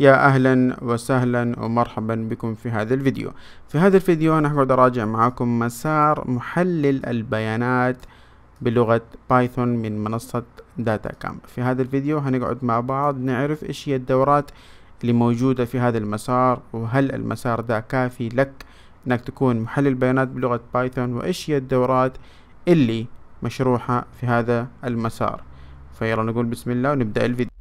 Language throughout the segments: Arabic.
يا أهلا وسهلا ومرحبا بكم في هذا الفيديو في هذا الفيديو أنا هقعد أراجع معاكم مسار محلل البيانات بلغة بايثون من منصة داتا كامب في هذا الفيديو هنقعد مع بعض نعرف إيش هي الدورات اللي موجودة في هذا المسار وهل المسار ده كافي لك إنك تكون محلل بيانات بلغة بايثون وإيش هي الدورات اللي مشروحة في هذا المسار فيلا نقول بسم الله ونبدأ الفيديو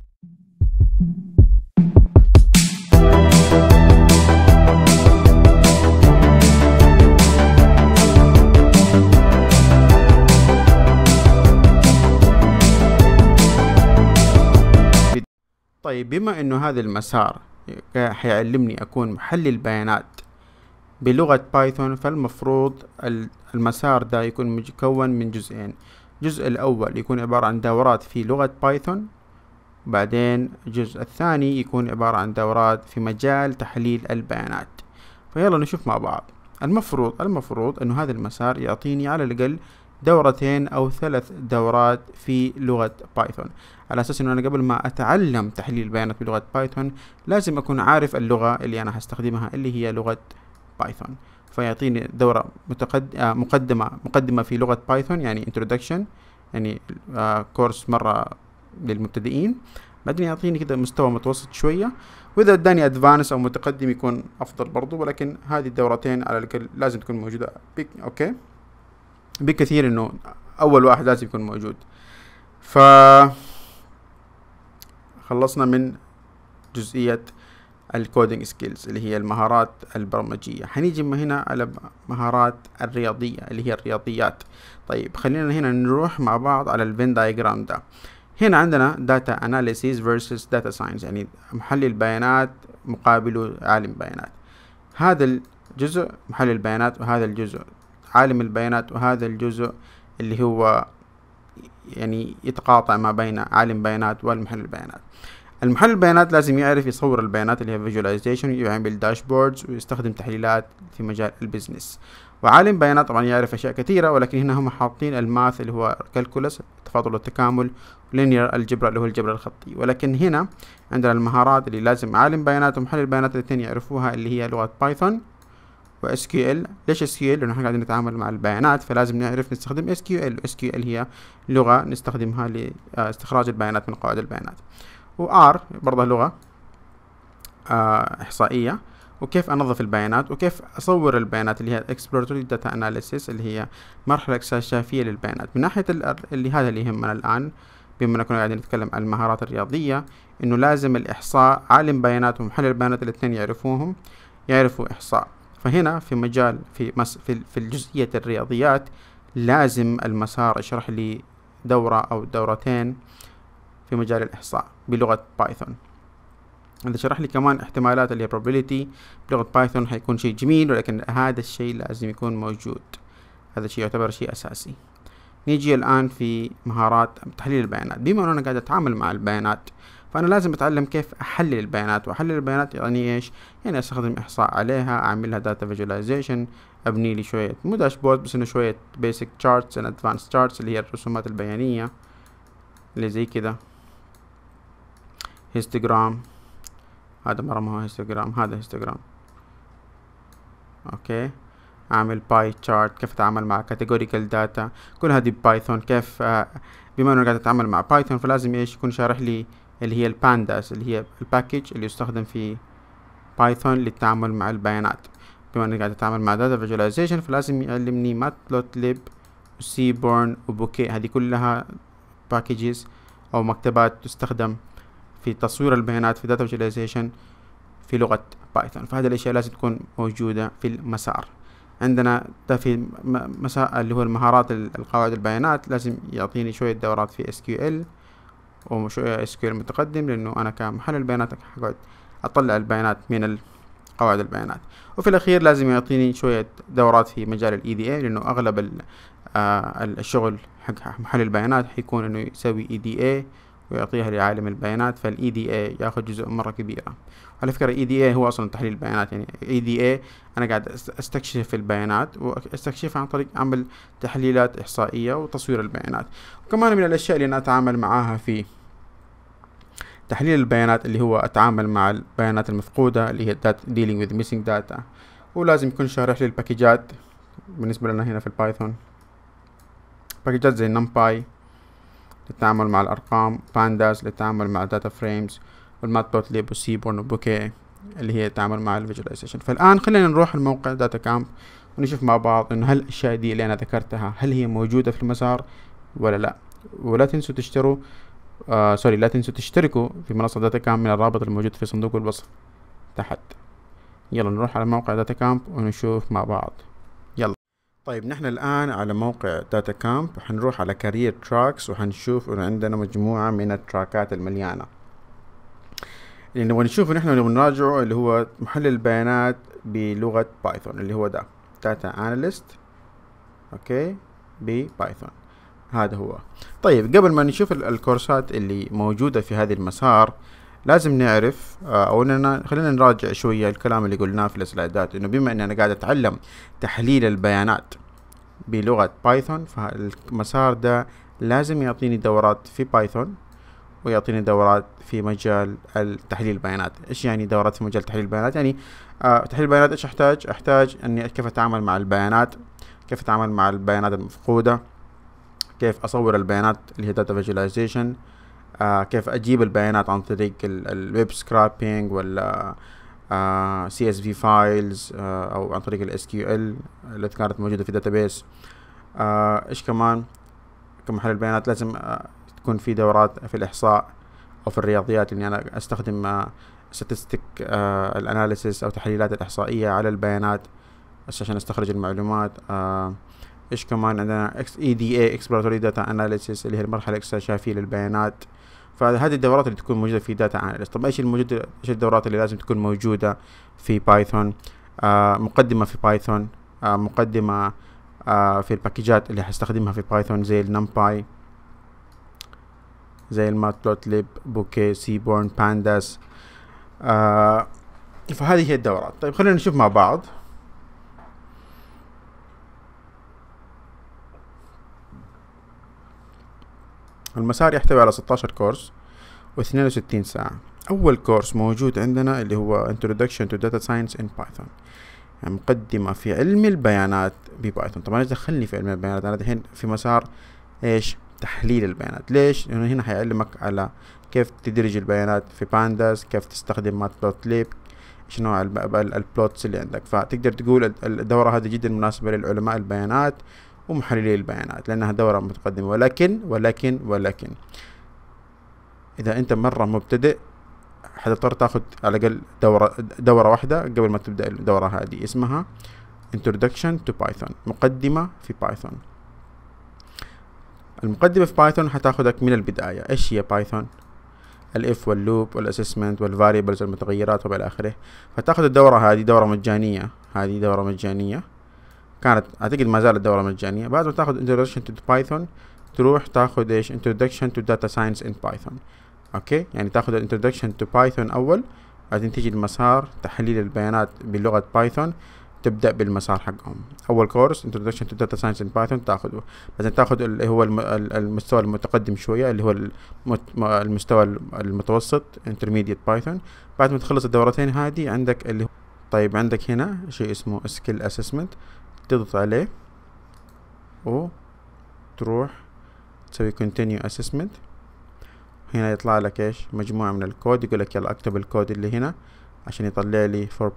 طيب بما انه هذا المسار حيعلمني اكون محلل بيانات بلغة بايثون فالمفروض المسار ده يكون مكون من جزئين الجزء الأول يكون عبارة عن دورات في لغة بايثون بعدين الجزء الثاني يكون عبارة عن دورات في مجال تحليل البيانات فيلا نشوف مع بعض المفروض المفروض أنه هذا المسار يعطيني على الأقل دورتين أو ثلاث دورات في لغة بايثون على أساس أنه أنا قبل ما أتعلم تحليل البيانات بلغة بايثون لازم أكون عارف اللغة اللي أنا هستخدمها اللي هي لغة بايثون فيعطيني دورة متقد... آه، مقدمة مقدمة في لغة بايثون يعني introduction يعني كورس آه، مرة للمبتدئين بعدين يعطيني كده مستوى متوسط شوية وإذا اداني ادفانس أو متقدم يكون أفضل برضو ولكن هذه الدورتين على الأقل لازم تكون موجودة بيك أوكي بكثير انه اول واحد لازم يكون موجود ف خلصنا من جزئية الكودينج سكيلز اللي هي المهارات البرمجية حنيجي من هنا على مهارات الرياضية اللي هي الرياضيات طيب خلينا هنا نروح مع بعض على الفين دايجرام ده هنا عندنا داتا اناليسيز فيرسس داتا ساينس يعني محلل بيانات مقابله عالم بيانات هذا الجزء محلل بيانات وهذا الجزء عالم البيانات وهذا الجزء اللي هو يعني يتقاطع ما بين عالم بيانات والمحلل البيانات المحلل البيانات لازم يعرف يصور البيانات اللي هي فيجواليزيشن يعمل داشبوردز ويستخدم تحليلات في مجال البزنس وعالم بيانات طبعا يعرف اشياء كثيره ولكن هنا هم حاطين الماث اللي هو كالكولس التفاضل والتكامل لينير الجبر اللي هو الجبر الخطي ولكن هنا عندنا المهارات اللي لازم عالم بيانات ومحلل بيانات الاثنين يعرفوها اللي هي لغه بايثون واس كيو ال ليش اس كيو ال لانه احنا قاعدين نتعامل مع البيانات فلازم نعرف نستخدم اس كيو ال اس كيو ال هي لغه نستخدمها لاستخراج البيانات من قواعد البيانات و ار برضه لغه آه، احصائيه وكيف انظف البيانات وكيف اصور البيانات اللي هي exploratory data analysis اللي هي مرحله استكشافيه للبيانات من ناحيه اللي هذا اللي يهمنا الان بما اننا قاعدين نتكلم عن المهارات الرياضيه انه لازم الاحصاء عالم بيانات ومحلل البيانات الاثنين يعرفوهم يعرفوا احصاء فهنا في مجال في مس في, في الجزئية الرياضيات لازم المسار اشرح لي دورة أو دورتين في مجال الإحصاء بلغة بايثون إذا شرح لي كمان احتمالات اللي probability بلغة بايثون حيكون شيء جميل ولكن هذا الشيء لازم يكون موجود هذا الشيء يعتبر شيء أساسي نيجي الآن في مهارات تحليل البيانات بما أننا قاعد أتعامل مع البيانات فانا لازم اتعلم كيف احلل البيانات واحلل البيانات يعني ايش يعني استخدم احصاء عليها اعملها داتا فيجواليزيشن ابني لي شويه مو داشبورد بس انه شويه بيسك تشارتس ان ادفانس تشارتس اللي هي الرسومات البيانيه اللي زي كده هيستوغرام هذا مرة ما هو هيستوغرام هذا هيستوغرام اوكي اعمل باي تشارت كيف اتعامل مع كاتيجوريكال داتا كل هذه بايثون كيف آه، بما انه قاعد اتعامل مع بايثون فلازم ايش يكون شارح لي اللي هي البانداس اللي هي الباكيج اللي يستخدم في بايثون للتعامل مع البيانات بما اني قاعد اتعامل مع داتا فيجواليزيشن فلازم يعلمني ماتلوتليب وسيبورن وبوكي هذه كلها باكيجز او مكتبات تستخدم في تصوير البيانات في داتا فيجواليزيشن في لغة بايثون فهذه الأشياء لازم تكون موجودة في المسار عندنا ده في مسار اللي هو المهارات القواعد البيانات لازم يعطيني شوية دورات في SQL ومش SQL متقدم لأنه أنا كمحلل البيانات حقعد أطلع البيانات من قواعد البيانات وفي الأخير لازم يعطيني شوية دورات في مجال ال EDA لأنه أغلب آه، الشغل حق محلل البيانات حيكون إنه يسوي EDA ويعطيها لعالم البيانات فال EDA ياخذ جزء مرة كبيرة على فكرة اي دي اي هو اصلا تحليل البيانات يعني اي دي اي انا قاعد استكشف البيانات واستكشفها عن طريق عمل تحليلات احصائية وتصوير البيانات وكمان من الاشياء اللي انا اتعامل معاها في تحليل البيانات اللي هو اتعامل مع البيانات المفقودة اللي هي ديلينج وذ ميسنج داتا ولازم يكون شارح لي الباكجات بالنسبة لنا هنا في البايثون باكجات زي نمباي للتعامل مع الأرقام بانداس للتعامل مع داتا فريمز والمات ليب وسيبورن وبوكي اللي هي تعمل مع الفيجواليزيشن فالآن خلينا نروح لموقع داتا كامب ونشوف مع بعض انه هل الاشياء دي اللي انا ذكرتها هل هي موجودة في المسار ولا لا ولا تنسوا تشتروا آه سوري لا تنسوا تشتركوا في منصة داتا كامب من الرابط الموجود في صندوق الوصف تحت يلا نروح على موقع داتا كامب ونشوف مع بعض يلا طيب نحن الآن على موقع داتا كامب حنروح على كارير تراكس وحنشوف انه عندنا مجموعة من التراكات المليانة اللي يعني نبغى نشوفه نحن نبغى نراجعه اللي هو محلل البيانات بلغة بايثون اللي هو ده داتا اناليست اوكي ببايثون هذا هو طيب قبل ما نشوف الكورسات اللي موجودة في هذا المسار لازم نعرف آه، او اننا خلينا نراجع شوية الكلام اللي قلناه في السلايدات انه بما ان انا قاعد اتعلم تحليل البيانات بلغة بايثون فالمسار ده لازم يعطيني دورات في بايثون ويعطيني دورات في مجال تحليل البيانات ايش يعني دورات في مجال تحليل البيانات يعني آه تحليل البيانات ايش احتاج احتاج اني كيف اتعامل مع البيانات كيف اتعامل مع البيانات المفقوده كيف اصور البيانات اللي هي داتا فيجواليزيشن آه كيف اجيب البيانات عن طريق الويب سكرابينج ولا سي اس في فايلز او عن طريق الاس كيو ال اللي كانت موجوده في داتابيس آه، ايش آه كمان كمحلل البيانات لازم آه، يكون في دورات في الاحصاء او في الرياضيات اني يعني انا استخدم ستاتستيك آه، آه، الاناليسيس او تحليلات الاحصائيه على البيانات عشان استخرج المعلومات آه، ايش كمان عندنا اكس اي دي اي اكسبلوراتوري داتا اناليسيس اللي هي المرحله الاستكشافيه للبيانات فهذه الدورات اللي تكون موجوده في داتا اناليست طب ايش الموجود ايش الدورات اللي لازم تكون موجوده في بايثون آه مقدمه في بايثون آه مقدمه آه في الباكجات اللي هستخدمها في بايثون زي النمباي زي الماتلوتليب بوكي سيبورن بانداس آه فهذه هي الدورات طيب خلينا نشوف مع بعض المسار يحتوي على 16 كورس و62 ساعة أول كورس موجود عندنا اللي هو Introduction to Data Science in Python يعني مقدمة في علم البيانات ببايثون طبعا ايش دخلني في علم البيانات انا الحين في مسار ايش تحليل البيانات ليش لانه هنا حيعلمك على كيف تدرج البيانات في بانداس كيف تستخدم ماتبلوتليب شنو البلوتس اللي عندك فتقدر تقول الدوره هذه جدا مناسبه للعلماء البيانات ومحللي البيانات لانها دوره متقدمه ولكن ولكن ولكن اذا انت مره مبتدئ حتضطر تاخذ على الاقل دوره دوره واحده قبل ما تبدا الدوره هذه اسمها introduction to python مقدمه في بايثون المقدمة في بايثون حتاخدك من البداية ايش هي بايثون الاف واللوب والاسسمنت والفاريبلز والمتغيرات وبالى اخره فتاخذ الدورة هذه دورة مجانية هذه دورة مجانية كانت اعتقد ما زالت دورة مجانية بعد ما تاخذ introduction to python تروح تاخذ ايش introduction to data science in python اوكي يعني تاخذ introduction to python اول بعدين تجي المسار تحليل البيانات بلغة بايثون تبدا بالمسار حقهم اول كورس انتدكشن تو داتا ساينس ان بايثون تاخذه بعدين تاخذ اللي هو المستوى المتقدم شويه اللي هو المستوى المتوسط انترميديت بايثون بعد ما تخلص الدورتين هذه عندك اللي هو طيب عندك هنا شيء اسمه سكيل اسسمنت تضغط عليه و تروح تسوي كونتينيو اسسمنت هنا يطلع لك ايش مجموعه من الكود يقول لك يلا اكتب الكود اللي هنا عشان يطلع لي 4.6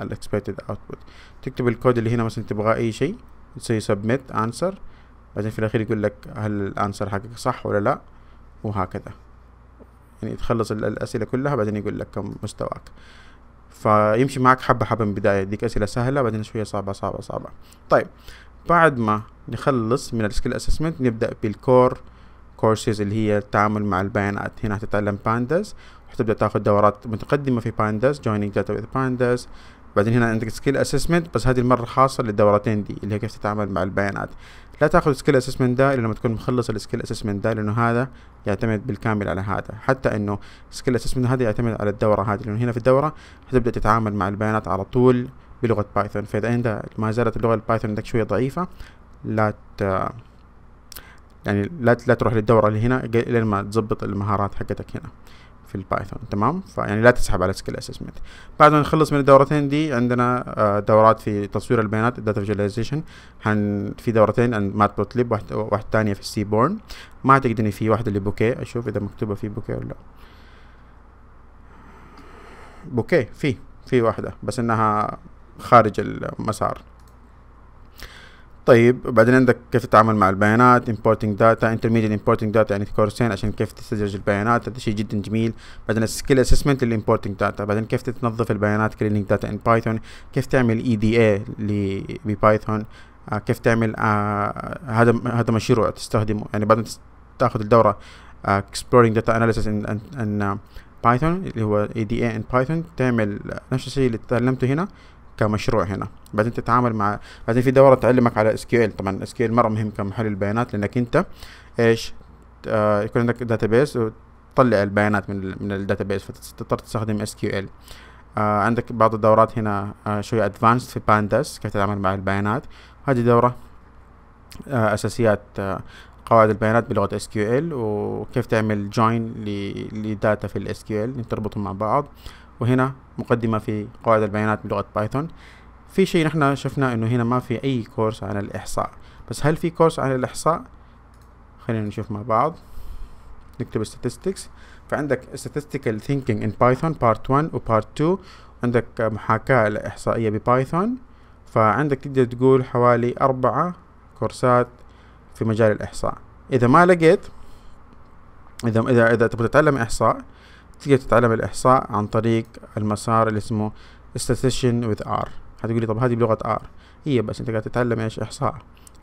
الاكسبكتد اوتبوت تكتب الكود اللي هنا مثلا تبغاه اي شيء تسوي سبميت انسر بعدين في الاخير يقول لك هل الانسر حقك صح ولا لا وهكذا يعني تخلص الاسئله كلها بعدين يقول لك كم مستواك فيمشي معك حبة حبة من البداية يديك أسئلة سهلة بعدين شوية صعبة صعبة صعبة طيب بعد ما نخلص من السكيل اسسمنت نبدأ بالكور كورسز اللي هي التعامل مع البيانات هنا هتتعلم بانداس حتبدا تاخذ دورات متقدمه في بانداس جوينينج داتا ويز بانداس بعدين هنا عندك سكيل اسسمنت بس هذه المره خاصه للدورتين دي اللي هي كيف تتعامل مع البيانات لا تاخذ سكيل اسسمنت ده الا لما تكون مخلص السكيل اسسمنت ده لانه هذا يعتمد بالكامل على هذا حتى انه سكيل اسسمنت هذا يعتمد على الدوره هذه لانه هنا في الدوره حتبدا تتعامل مع البيانات على طول بلغه بايثون فاذا انت ما زالت اللغه البايثون عندك شويه ضعيفه لا ت... يعني لا لا تروح للدوره اللي هنا لين ما تظبط المهارات حقتك هنا في البايثون تمام فيعني لا تسحب على سكيل اسسمنت بعد ما نخلص من الدورتين دي عندنا آه، دورات في تصوير البيانات داتا فيجواليزيشن حن في دورتين عند مات بوتليب واحدة واحد تانية في السي بورن ما اعتقد ان في واحدة لبوكيه اشوف اذا مكتوبة في بوكيه ولا لا بوكيه في في واحدة بس انها خارج المسار طيب بعدين عندك كيف تتعامل مع البيانات importing داتا intermediate importing داتا يعني كورسين عشان كيف تستدرج البيانات هذا شيء جدا جميل بعدين السكيل اسسمنت importing داتا بعدين كيف تنظف البيانات cleaning داتا ان بايثون كيف تعمل EDA ببايثون آه كيف تعمل آه، هذا آه هذا مشروع تستخدمه يعني بعد تاخذ الدوره آه exploring data analysis in, in, in uh, آه، بايثون اللي هو EDA in python ان بايثون تعمل نفس الشيء اللي تعلمته هنا كمشروع هنا بعدين تتعامل مع بعدين في دوره تعلمك على اس كيو ال طبعا اس كيو ال مره مهم كمحلل البيانات لانك انت ايش آه يكون عندك داتابيس وتطلع البيانات من ال من الداتابيس فتضطر تستخدم اس كيو ال عندك بعض الدورات هنا آه شويه ادفانسد في بانداس كيف تتعامل مع البيانات هذه دوره آه اساسيات آه قواعد البيانات بلغه اس كيو ال وكيف تعمل جوين لداتا في الاس كيو ال تربطهم مع بعض وهنا مقدمة في قواعد البيانات بلغة بايثون في شيء نحن شفنا انه هنا ما في اي كورس عن الاحصاء بس هل في كورس عن الاحصاء خلينا نشوف مع بعض نكتب statistics فعندك statistical thinking in python part 1 و part 2 عندك محاكاة الإحصائية ببايثون فعندك تقدر تقول حوالي أربعة كورسات في مجال الإحصاء إذا ما لقيت إذا إذا إذا تبغى تتعلم إحصاء تقدر تتعلم الإحصاء عن طريق المسار اللي اسمه Statistician with R هتقول لي طب هذه بلغة R هي بس أنت قاعد تتعلم إيش إحصاء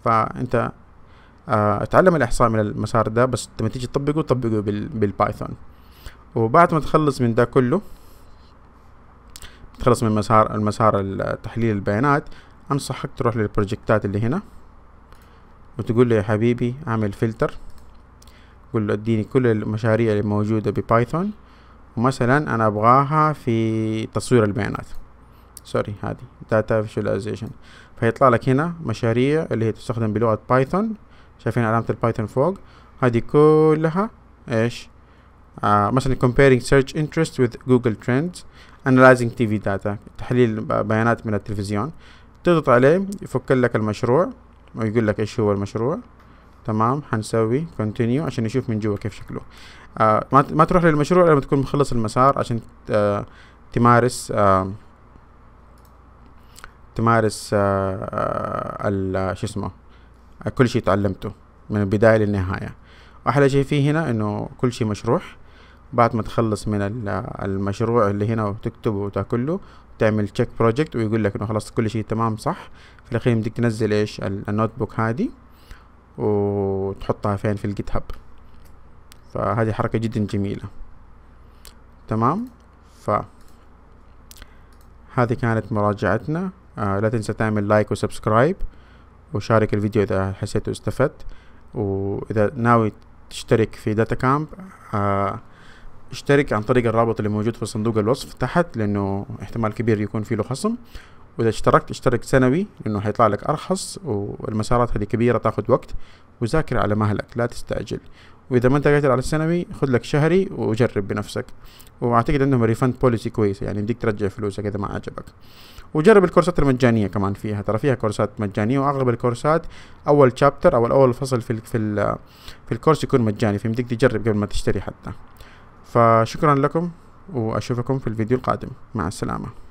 فأنت اه اتعلم الإحصاء من المسار ده بس لما تيجي تطبقه طبقه بالبايثون وبعد ما تخلص من ده كله تخلص من مسار المسار تحليل البيانات أنصحك تروح للبروجكتات اللي هنا وتقول له يا حبيبي اعمل فلتر قول له اديني كل المشاريع اللي موجودة ببايثون مثلا انا ابغاها في تصوير البيانات سوري هذه داتا فيجواليزيشن فيطلع لك هنا مشاريع اللي هي تستخدم بلغة بايثون شايفين علامة البايثون فوق هذه كلها ايش آه مثلا comparing search interest with Google Trends analyzing TV data تحليل بيانات من التلفزيون تضغط عليه يفك لك المشروع ويقول لك ايش هو المشروع تمام حنسوي continue عشان نشوف من جوا كيف شكله آه ما تروح للمشروع لما تكون مخلص المسار عشان آه تمارس آه تمارس آه، آه، شو اسمه كل شيء تعلمته من البداية للنهاية وأحلى شيء فيه هنا إنه كل شيء مشروح بعد ما تخلص من المشروع اللي هنا وتكتبه وتاكله تعمل تشيك بروجكت ويقول لك انه خلاص كل شيء تمام صح في الاخير بدك تنزل ايش النوت بوك هذه وتحطها فين في الجيت هاب فهذه حركة جدا جميلة تمام ف هذه كانت مراجعتنا آه لا تنسى تعمل لايك وسبسكرايب وشارك الفيديو إذا حسيت واستفدت وإذا ناوي تشترك في داتا كامب آه اشترك عن طريق الرابط اللي موجود في صندوق الوصف تحت لأنه احتمال كبير يكون فيه له خصم وإذا اشتركت اشترك سنوي لأنه حيطلع لك أرخص والمسارات هذه كبيرة تاخذ وقت وذاكر على مهلك لا تستعجل واذا ما انت قادر على السنوي خذ لك شهري وجرب بنفسك واعتقد عندهم ريفند بوليسي كويسه يعني بدك ترجع فلوسك اذا ما عجبك وجرب الكورسات المجانيه كمان فيها ترى فيها كورسات مجانيه واغلب الكورسات اول شابتر او اول فصل في ال في ال في الكورس يكون مجاني فيمديك تجرب قبل ما تشتري حتى فشكرا لكم واشوفكم في الفيديو القادم مع السلامه